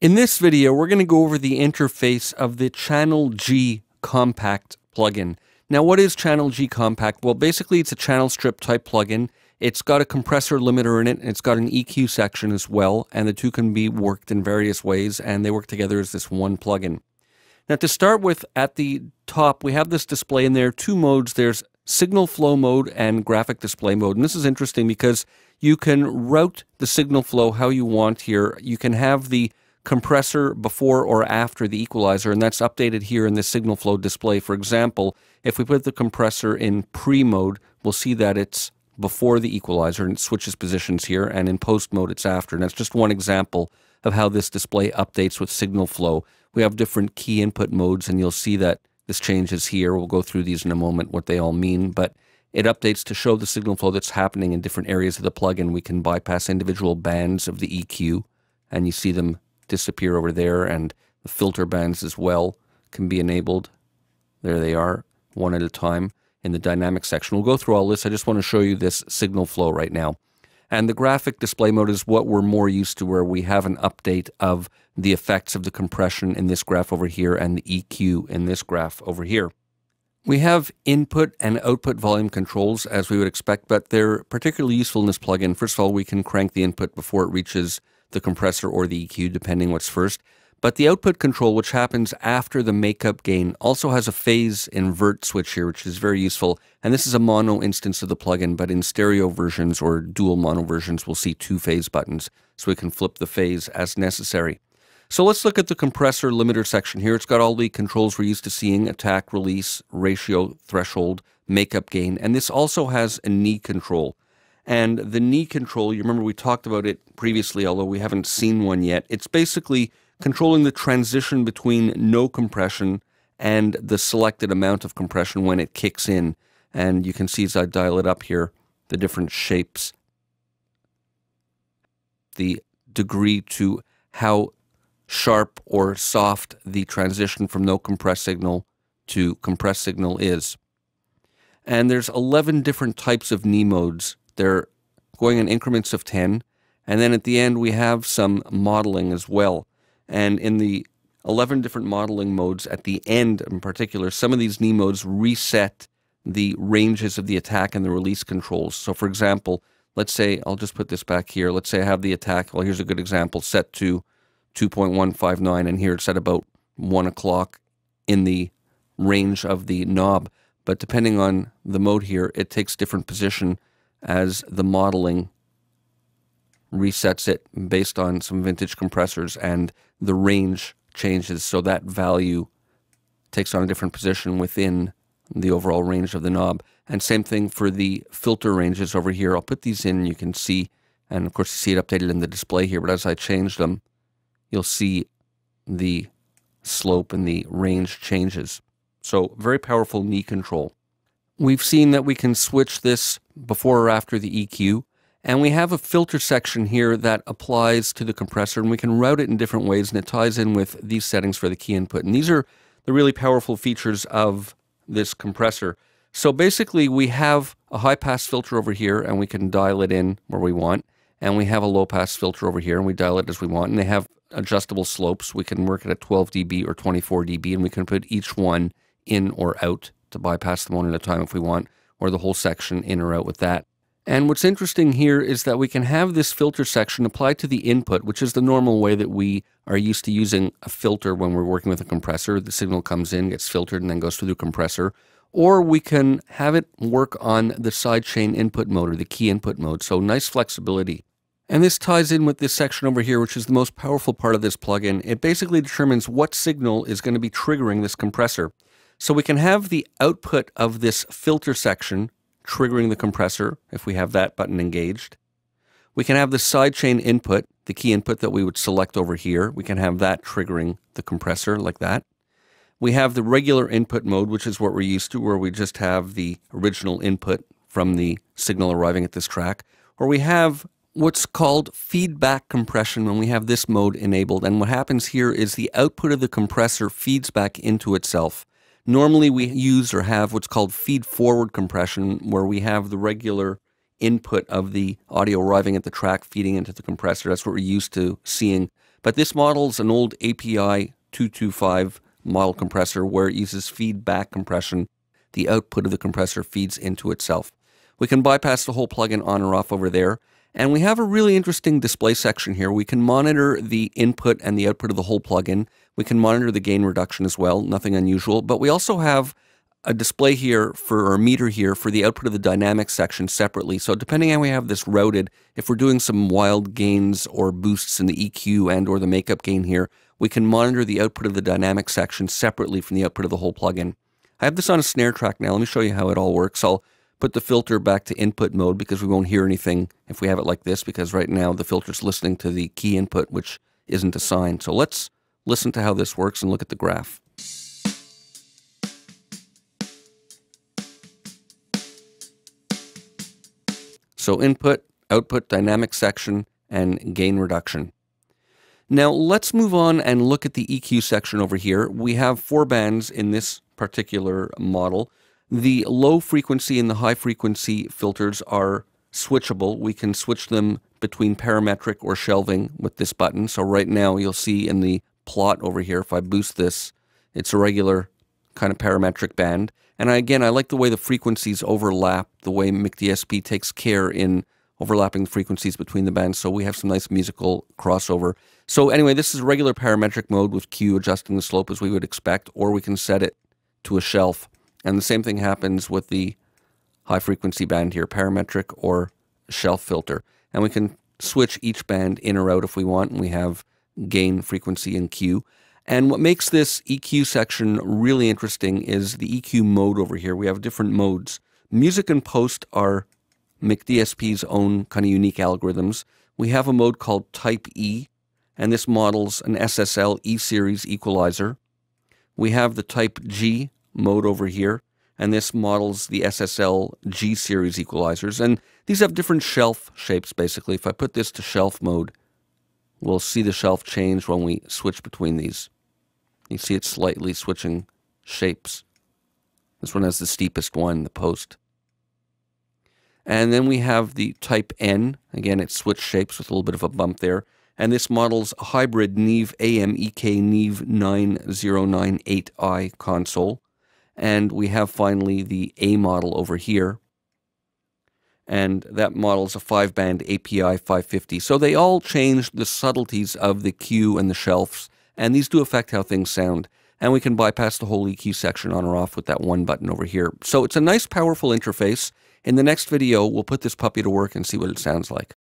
In this video, we're going to go over the interface of the Channel G Compact plugin. Now, what is Channel G Compact? Well, basically, it's a channel strip type plugin. It's got a compressor limiter in it, it's got an EQ section as well, and the two can be worked in various ways, and they work together as this one plugin. Now, to start with, at the top, we have this display in there, two modes. There's signal flow mode and graphic display mode. And this is interesting because you can route the signal flow how you want here. You can have the compressor before or after the equalizer, and that's updated here in the signal flow display. For example, if we put the compressor in pre mode, we'll see that it's before the equalizer and it switches positions here, and in post mode, it's after. And that's just one example of how this display updates with signal flow. We have different key input modes, and you'll see that this changes here. We'll go through these in a moment, what they all mean, but it updates to show the signal flow that's happening in different areas of the plugin. We can bypass individual bands of the EQ, and you see them disappear over there and the filter bands as well can be enabled. There they are, one at a time in the dynamic section. We'll go through all this. I just want to show you this signal flow right now. And the graphic display mode is what we're more used to, where we have an update of the effects of the compression in this graph over here and the EQ in this graph over here. We have input and output volume controls as we would expect, but they're particularly useful in this plugin. First of all, we can crank the input before it reaches the compressor or the EQ, depending what's first. But the output control, which happens after the makeup gain, also has a phase invert switch here, which is very useful. And this is a mono instance of the plugin, but in stereo versions or dual mono versions, we'll see two phase buttons, so we can flip the phase as necessary. So let's look at the compressor limiter section here. It's got all the controls we're used to seeing, attack, release, ratio, threshold, makeup gain, and this also has a knee control. And the knee control, you remember we talked about it previously, although we haven't seen one yet. It's basically controlling the transition between no compression and the selected amount of compression when it kicks in. And you can see as I dial it up here, the different shapes, the degree to how sharp or soft the transition from no compressed signal to compressed signal is. And there's 11 different types of knee modes. They're going in increments of 10. And then at the end, we have some modeling as well. And in the 11 different modeling modes at the end, in particular, some of these knee modes reset the ranges of the attack and the release controls. So, for example, let's say I'll just put this back here. Let's say I have the attack. Well, here's a good example set to 2.159, and here it's at about 1 o'clock in the range of the knob. But depending on the mode here, it takes different position as the modeling resets it based on some vintage compressors and the range changes so that value takes on a different position within the overall range of the knob. And same thing for the filter ranges over here. I'll put these in, you can see, and of course you see it updated in the display here, but as I change them, you'll see the slope and the range changes. So very powerful knee control. We've seen that we can switch this before or after the EQ. And we have a filter section here that applies to the compressor and we can route it in different ways and it ties in with these settings for the key input. And these are the really powerful features of this compressor. So basically we have a high pass filter over here and we can dial it in where we want. And we have a low pass filter over here and we dial it as we want. And they have adjustable slopes. We can work at a 12 dB or 24 dB, and we can put each one in or out to bypass them one at a time if we want, or the whole section in or out with that. And what's interesting here is that we can have this filter section applied to the input, which is the normal way that we are used to using a filter when we're working with a compressor. The signal comes in, gets filtered, and then goes through the compressor. Or we can have it work on the sidechain input mode or the key input mode. So nice flexibility. And this ties in with this section over here, which is the most powerful part of this plugin. It basically determines what signal is going to be triggering this compressor. So we can have the output of this filter section triggering the compressor if we have that button engaged. We can have the sidechain input, the key input that we would select over here. We can have that triggering the compressor like that. We have the regular input mode, which is what we're used to, where we just have the original input from the signal arriving at this track. Or we have what's called feedback compression when we have this mode enabled. And what happens here is the output of the compressor feeds back into itself. Normally we use or have what's called feed forward compression where we have the regular input of the audio arriving at the track feeding into the compressor. That's what we're used to seeing. But this model is an old API 225 model compressor where it uses feedback compression. The output of the compressor feeds into itself. We can bypass the whole plugin on or off over there. And we have a really interesting display section here. We can monitor the input and the output of the whole plugin. We can monitor the gain reduction as well, nothing unusual. But we also have a display here for or meter here for the output of the dynamic section separately. So depending on how we have this routed, if we're doing some wild gains or boosts in the EQ and or the makeup gain here, we can monitor the output of the dynamic section separately from the output of the whole plugin. I have this on a snare track now. Let me show you how it all works. I'll put the filter back to input mode because we won't hear anything if we have it like this because right now the filter's listening to the key input, which isn't assigned. So let's listen to how this works and look at the graph. So input, output, dynamic section, and gain reduction. Now let's move on and look at the EQ section over here. We have four bands in this particular model. The low frequency and the high frequency filters are switchable. We can switch them between parametric or shelving with this button. So right now you'll see in the plot over here, if I boost this, it's a regular kind of parametric band. And I, again, I like the way the frequencies overlap, the way MICDSP takes care in overlapping frequencies between the bands. So we have some nice musical crossover. So anyway, this is regular parametric mode with Q adjusting the slope as we would expect, or we can set it to a shelf and the same thing happens with the high frequency band here, parametric or shelf filter. And we can switch each band in or out if we want, and we have gain, frequency, and Q. And what makes this EQ section really interesting is the EQ mode over here. We have different modes. Music and post are McDSP's own kind of unique algorithms. We have a mode called Type E, and this models an SSL E series equalizer. We have the Type G mode over here. And this models the SSL G series equalizers. And these have different shelf shapes, basically. If I put this to shelf mode, we'll see the shelf change when we switch between these. You see it slightly switching shapes. This one has the steepest one, the post. And then we have the type N. Again, it switched shapes with a little bit of a bump there. And this model's hybrid Neve AMEK Neve 9098i console. And we have finally the A model over here. And that model is a five band API 550. So they all change the subtleties of the queue and the shelves, and these do affect how things sound. And we can bypass the whole EQ section on or off with that one button over here. So it's a nice, powerful interface. In the next video, we'll put this puppy to work and see what it sounds like.